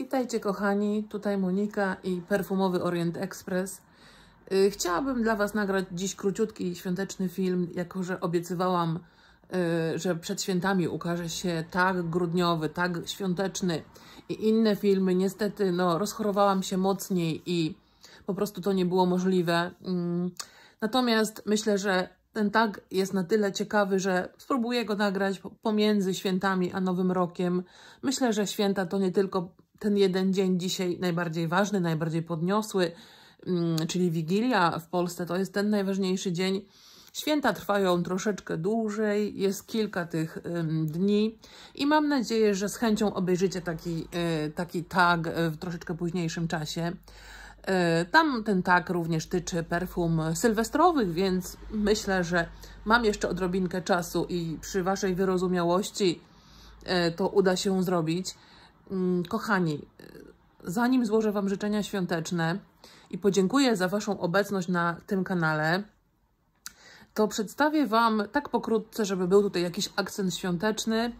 Witajcie kochani, tutaj Monika i Perfumowy Orient Express. Y, chciałabym dla Was nagrać dziś króciutki świąteczny film, jako że obiecywałam, y, że przed świętami ukaże się tak grudniowy, tak świąteczny i inne filmy. Niestety no, rozchorowałam się mocniej i po prostu to nie było możliwe. Mm. Natomiast myślę, że ten tag jest na tyle ciekawy, że spróbuję go nagrać pomiędzy świętami a Nowym Rokiem. Myślę, że święta to nie tylko ten jeden dzień dzisiaj najbardziej ważny, najbardziej podniosły, mm, czyli Wigilia w Polsce, to jest ten najważniejszy dzień. Święta trwają troszeczkę dłużej, jest kilka tych dni i mam nadzieję, że z chęcią obejrzycie taki, y, taki tag w troszeczkę późniejszym czasie. Y, tam ten tag również tyczy perfum sylwestrowych, więc myślę, że mam jeszcze odrobinkę czasu i przy Waszej wyrozumiałości y, to uda się zrobić. Mm, kochani, e, zanim złożę Wam życzenia świąteczne i podziękuję za Waszą obecność na tym kanale, to przedstawię Wam tak pokrótce, żeby był tutaj jakiś akcent świąteczny, e,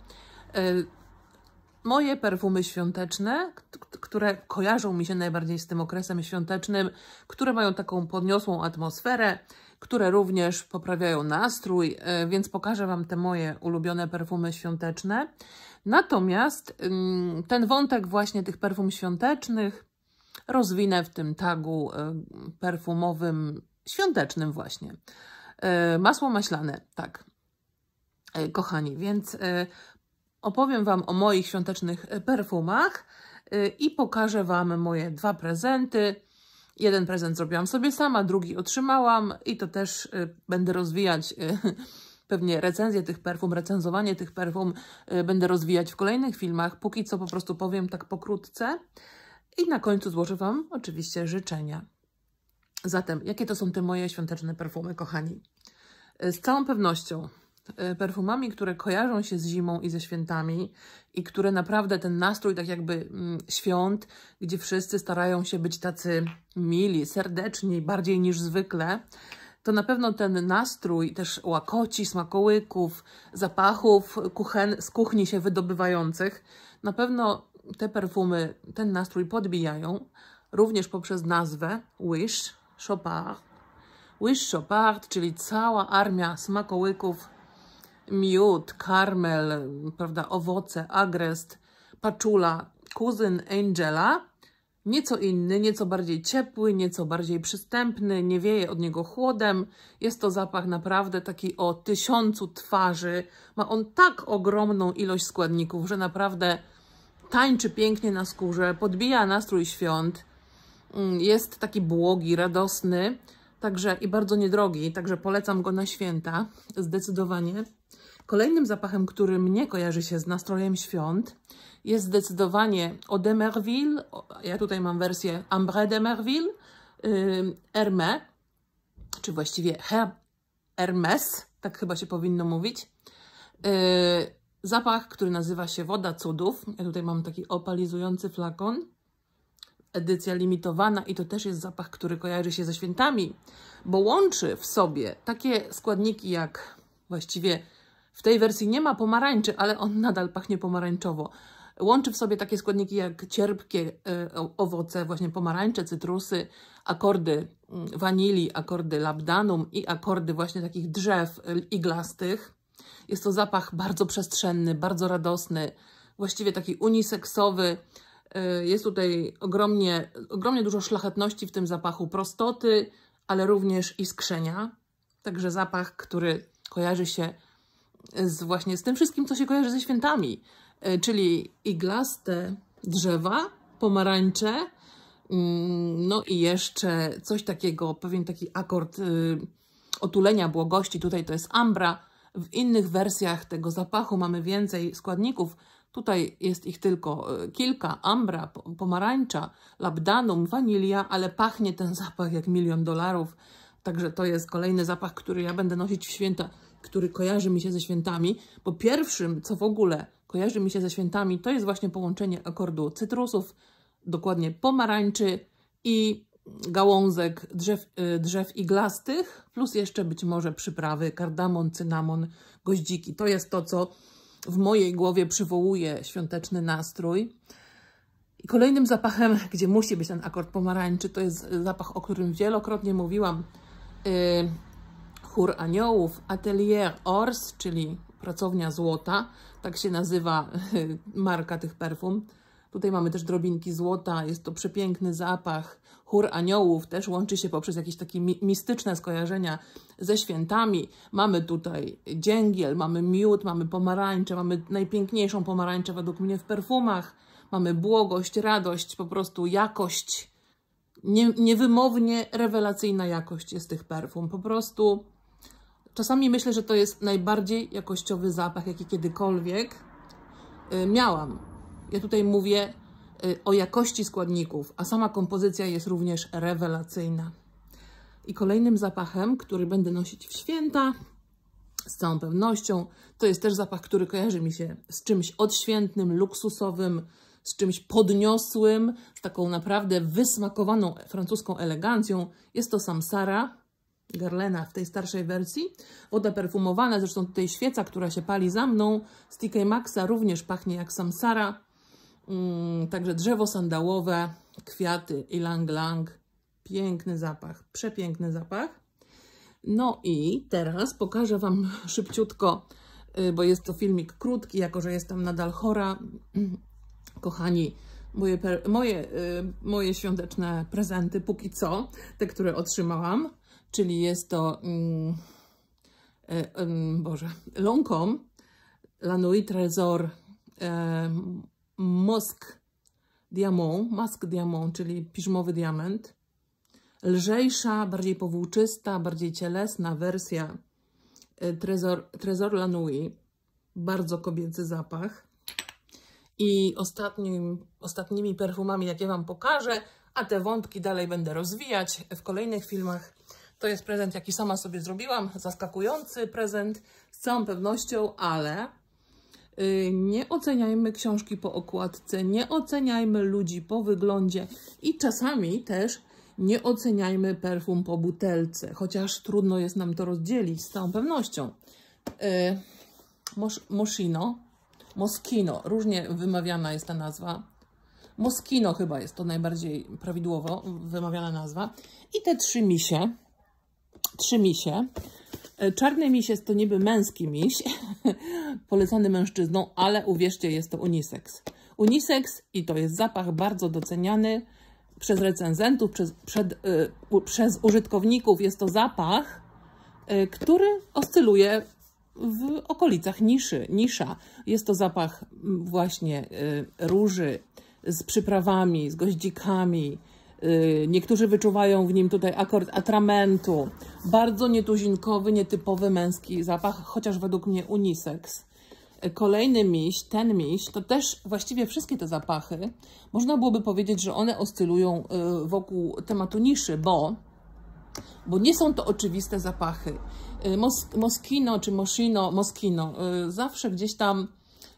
moje perfumy świąteczne, które kojarzą mi się najbardziej z tym okresem świątecznym, które mają taką podniosłą atmosferę, które również poprawiają nastrój, e, więc pokażę Wam te moje ulubione perfumy świąteczne. Natomiast mm, ten wątek właśnie tych perfum świątecznych rozwinę w tym tagu e, perfumowym świątecznym właśnie. E, masło maślane, tak. E, kochani, więc opowiem Wam o moich świątecznych perfumach i pokażę Wam moje dwa prezenty. Jeden prezent zrobiłam sobie sama, drugi otrzymałam i to też będę rozwijać pewnie recenzję tych perfum, recenzowanie tych perfum y, będę rozwijać w kolejnych filmach. Póki co po prostu powiem tak pokrótce. I na końcu złożę Wam oczywiście życzenia. Zatem, jakie to są te moje świąteczne perfumy, kochani? Y, z całą pewnością y, perfumami, które kojarzą się z zimą i ze świętami i które naprawdę ten nastrój tak jakby mm, świąt, gdzie wszyscy starają się być tacy mili, serdeczni, bardziej niż zwykle, to na pewno ten nastrój też łakoci, smakołyków, zapachów kuchen, z kuchni się wydobywających, na pewno te perfumy ten nastrój podbijają, również poprzez nazwę Wish Chopard. Wish Chopard, czyli cała armia smakołyków, miód, karmel, prawda, owoce, agrest, paczula, kuzyn Angela, nieco inny, nieco bardziej ciepły, nieco bardziej przystępny, nie wieje od niego chłodem. Jest to zapach naprawdę taki o tysiącu twarzy. Ma on tak ogromną ilość składników, że naprawdę tańczy pięknie na skórze, podbija nastrój świąt. Mm, jest taki błogi, radosny, także i bardzo niedrogi, także polecam go na święta zdecydowanie. Kolejnym zapachem, który mnie kojarzy się z nastrojem świąt, jest zdecydowanie Eau de Merville, ja tutaj mam wersję Ambre de Merville, y, Hermé, czy właściwie Hermès, Hermes, tak chyba się powinno mówić. Y, zapach, który nazywa się Woda Cudów. Ja tutaj mam taki opalizujący flakon. Edycja limitowana i to też jest zapach, który kojarzy się ze świętami, bo łączy w sobie takie składniki jak właściwie w tej wersji nie ma pomarańczy, ale on nadal pachnie pomarańczowo. Łączy w sobie takie składniki jak cierpkie e, owoce, właśnie pomarańcze, cytrusy, akordy mm, wanilii, akordy labdanum i akordy właśnie takich drzew e, iglastych. Jest to zapach bardzo przestrzenny, bardzo radosny, właściwie taki uniseksowy. E, jest tutaj ogromnie, ogromnie dużo szlachetności w tym zapachu, prostoty, ale również iskrzenia. Także zapach, który kojarzy się z właśnie z tym wszystkim, co się kojarzy ze świętami, e, czyli iglaste drzewa, pomarańcze, mm, no i jeszcze coś takiego, pewien taki akord y, otulenia błogości, tutaj to jest ambra, w innych wersjach tego zapachu mamy więcej składników, Tutaj jest ich tylko y, kilka, ambra, pomarańcza, labdanum, wanilia, ale pachnie ten zapach jak milion dolarów. Także to jest kolejny zapach, który ja będę nosić w święta który kojarzy mi się ze świętami, bo pierwszym, co w ogóle kojarzy mi się ze świętami, to jest właśnie połączenie akordu cytrusów, dokładnie pomarańczy i gałązek drzew, y, drzew iglastych, plus jeszcze być może przyprawy, kardamon, cynamon, goździki. To jest to, co w mojej głowie przywołuje świąteczny nastrój. I kolejnym zapachem, gdzie musi być ten akord pomarańczy, to jest zapach, o którym wielokrotnie mówiłam, yy, Chór Aniołów, Atelier Ors, czyli pracownia złota, tak się nazywa marka tych perfum. Tutaj mamy też drobinki złota, jest to przepiękny zapach. Chór aniołów też łączy się poprzez jakieś takie mistyczne skojarzenia ze świętami. Mamy tutaj dzięgiel, mamy miód, mamy pomarańcze, mamy najpiękniejszą pomarańczę według mnie w perfumach. Mamy błogość, radość, po prostu jakość. Nie, niewymownie rewelacyjna jakość jest tych perfum. Po prostu Czasami myślę, że to jest najbardziej jakościowy zapach, jaki kiedykolwiek y, miałam. Ja tutaj mówię y, o jakości składników, a sama kompozycja jest również rewelacyjna. I kolejnym zapachem, który będę nosić w święta, z całą pewnością, to jest też zapach, który kojarzy mi się z czymś odświętnym, luksusowym, z czymś podniosłym, z taką naprawdę wysmakowaną francuską elegancją. Jest to Samsara Garlena w tej starszej wersji. Woda perfumowana, zresztą tutaj świeca, która się pali za mną. Z TK Maxa również pachnie jak samsara. Mm, także drzewo sandałowe, kwiaty, i lang. Piękny zapach, przepiękny zapach. No i teraz pokażę Wam szybciutko, y, bo jest to filmik krótki, jako że jestem nadal chora. Kochani, moje, moje, y, moje świąteczne prezenty póki co, te, które otrzymałam czyli jest to mm, e, e, Boże, Lancôme, La Nuit Trésor, e, Mosk Diamant, Mask Diamant, czyli piżmowy diament. Lżejsza, bardziej powłóczysta, bardziej cielesna wersja e, Trezor, Trezor Lanui. Bardzo kobiecy zapach. I ostatnim, ostatnimi perfumami, jakie Wam pokażę, a te wątki dalej będę rozwijać w kolejnych filmach, to jest prezent, jaki sama sobie zrobiłam, zaskakujący prezent z całą pewnością, ale y, nie oceniajmy książki po okładce, nie oceniajmy ludzi po wyglądzie i czasami też nie oceniajmy perfum po butelce, chociaż trudno jest nam to rozdzielić z całą pewnością. Y, mos Moschino, Moschino, różnie wymawiana jest ta nazwa. Moschino chyba jest to najbardziej prawidłowo wymawiana nazwa. I te trzy misie, trzy misie. E, czarny miś jest to niby męski miś, polecany mężczyzną, ale uwierzcie, jest to unisex. Unisex i to jest zapach bardzo doceniany przez recenzentów, przez, przed, y, przez użytkowników. Jest to zapach, y, który oscyluje w okolicach niszy, nisza. Jest to zapach właśnie y, róży z przyprawami, z goździkami, Y, niektórzy wyczuwają w nim tutaj akord atramentu. Bardzo nietuzinkowy, nietypowy męski zapach, chociaż według mnie unisex. Y, kolejny miś, ten miś, to też właściwie wszystkie te zapachy, można byłoby powiedzieć, że one oscylują y, wokół tematu niszy, bo, bo nie są to oczywiste zapachy. Mos, czy moschino, moschino zawsze gdzieś tam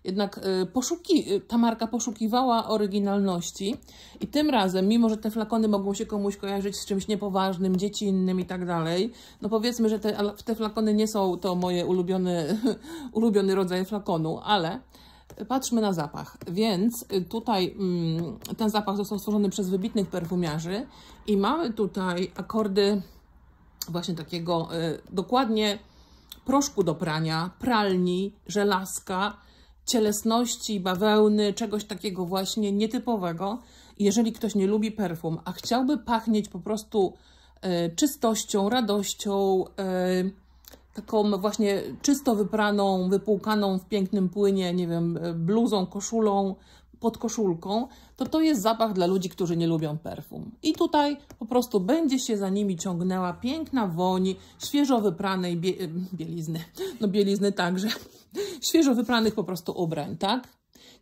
jednak y, poszuki, y, ta marka poszukiwała oryginalności i tym razem, mimo że te flakony mogą się komuś kojarzyć z czymś niepoważnym, dziecinnym i tak dalej, no powiedzmy, że te, te flakony nie są to moje ulubiony, ulubiony rodzaj flakonu, ale Patrzmy na zapach. Więc y, tutaj mm, ten zapach został stworzony przez wybitnych perfumiarzy i mamy tutaj akordy właśnie takiego dokładnie proszku do prania, pralni, żelazka, cielesności, bawełny, czegoś takiego właśnie nietypowego. Jeżeli ktoś nie lubi perfum, a chciałby pachnieć po prostu e, czystością, radością, e, taką właśnie czysto wypraną, wypłukaną w pięknym płynie, nie wiem, e, bluzą, koszulą, pod koszulką, to to jest zapach dla ludzi, którzy nie lubią perfum. I tutaj po prostu będzie się za nimi ciągnęła piękna woń świeżo wypranej bie bielizny, no bielizny także, świeżo wypranych po prostu ubrań, tak?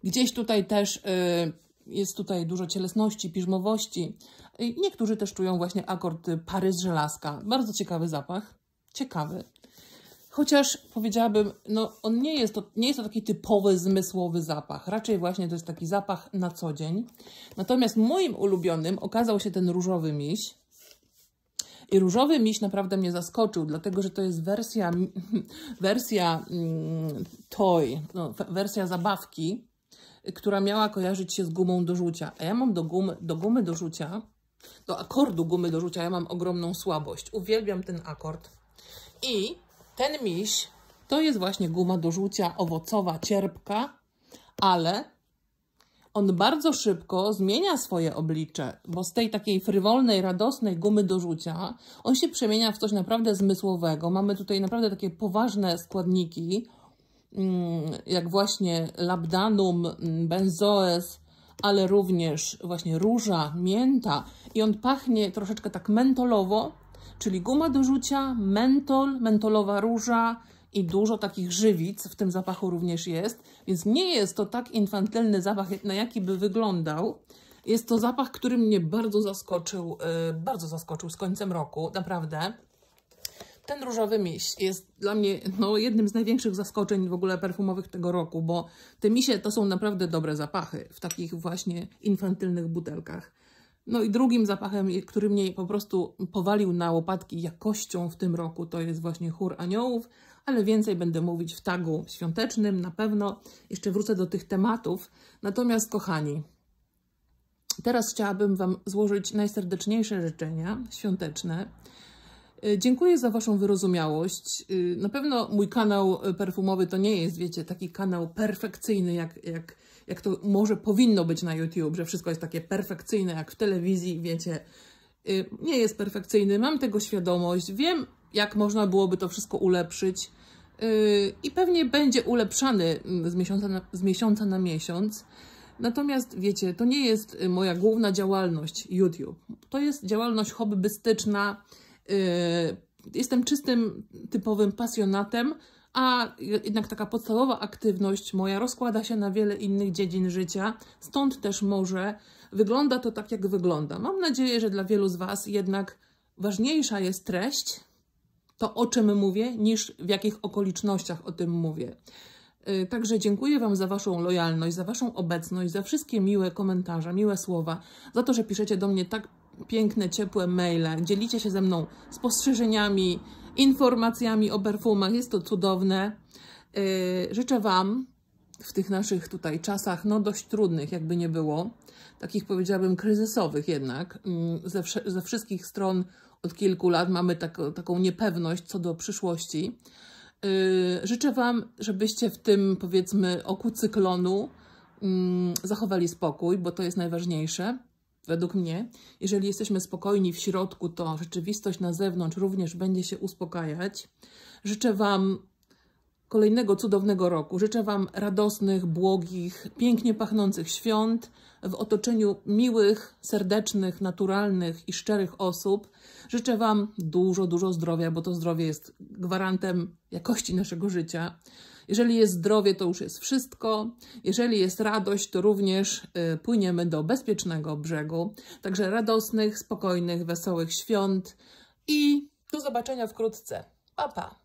Gdzieś tutaj też... Y, jest tutaj dużo cielesności, piżmowości. Niektórzy też czują właśnie akord pary z żelazka. Bardzo ciekawy zapach. Ciekawy. Chociaż powiedziałabym, no on nie jest, to, nie jest to taki typowy zmysłowy zapach. Raczej właśnie to jest taki zapach na co dzień. Natomiast moim ulubionym okazał się ten różowy miś. I różowy miś naprawdę mnie zaskoczył, dlatego że to jest wersja, wersja mm, toy, no, wersja zabawki, która miała kojarzyć się z gumą do rzucia. A ja mam do gumy do, gumy do rzucia, do akordu gumy do rzucia, ja mam ogromną słabość. Uwielbiam ten akord. I ten miś to jest właśnie guma do żucia owocowa, cierpka, ale on bardzo szybko zmienia swoje oblicze, bo z tej takiej frywolnej, radosnej gumy do żucia on się przemienia w coś naprawdę zmysłowego. Mamy tutaj naprawdę takie poważne składniki, mm, jak właśnie labdanum, mm, benzoes, ale również właśnie róża, mięta i on pachnie troszeczkę tak mentolowo, czyli guma do rzucia, mentol, mentolowa róża i dużo takich żywic w tym zapachu również jest, więc nie jest to tak infantylny zapach, na jaki by wyglądał. Jest to zapach, który mnie bardzo zaskoczył, e, bardzo zaskoczył z końcem roku, naprawdę. Ten różowy miś jest dla mnie no, jednym z największych zaskoczeń w ogóle perfumowych tego roku, bo te misie to są naprawdę dobre zapachy w takich właśnie infantylnych butelkach. No i drugim zapachem, który mnie po prostu powalił na łopatki jakością w tym roku, to jest właśnie chór aniołów, ale więcej będę mówić w tagu świątecznym na pewno. Jeszcze wrócę do tych tematów. Natomiast, kochani, teraz chciałabym Wam złożyć najserdeczniejsze życzenia świąteczne. Y, dziękuję za Waszą wyrozumiałość. Y, na pewno mój kanał perfumowy to nie jest, wiecie, taki kanał perfekcyjny, jak, jak jak to może powinno być na YouTube, że wszystko jest takie perfekcyjne jak w telewizji, wiecie, y, nie jest perfekcyjny, mam tego świadomość, wiem jak można byłoby to wszystko ulepszyć y, i pewnie będzie ulepszany mm, z miesiąca na, z miesiąca na miesiąc. Natomiast wiecie, to nie jest y, moja główna działalność YouTube. To jest działalność hobbystyczna. Jestem czystym, typowym pasjonatem, a jednak taka podstawowa aktywność moja rozkłada się na wiele innych dziedzin życia, stąd też może wygląda to tak, jak wygląda. Mam nadzieję, że dla wielu z Was jednak ważniejsza jest treść, to o czym mówię, niż w jakich okolicznościach o tym mówię. Y, także dziękuję Wam za Waszą lojalność, za Waszą obecność, za wszystkie miłe komentarze, miłe słowa, za to, że piszecie do mnie tak piękne, ciepłe maile, dzielicie się ze mną spostrzeżeniami, informacjami o perfumach. Jest to cudowne. Y, życzę Wam w tych naszych tutaj czasach, no dość trudnych, jakby nie było, takich powiedziałabym kryzysowych jednak, mm, ze, ze wszystkich stron od kilku lat mamy tak, taką niepewność co do przyszłości. Y, życzę Wam, żebyście w tym, powiedzmy, oku cyklonu mm, zachowali spokój, bo to jest najważniejsze Według mnie, jeżeli jesteśmy spokojni w środku, to rzeczywistość na zewnątrz również będzie się uspokajać. Życzę Wam kolejnego cudownego roku. Życzę Wam radosnych, błogich, pięknie pachnących świąt w otoczeniu miłych, serdecznych, naturalnych i szczerych osób. Życzę Wam dużo, dużo zdrowia, bo to zdrowie jest gwarantem jakości naszego życia. Jeżeli jest zdrowie, to już jest wszystko. Jeżeli jest radość, to również y, płyniemy do bezpiecznego brzegu. Także radosnych, spokojnych, wesołych świąt i do zobaczenia wkrótce. Pa, pa!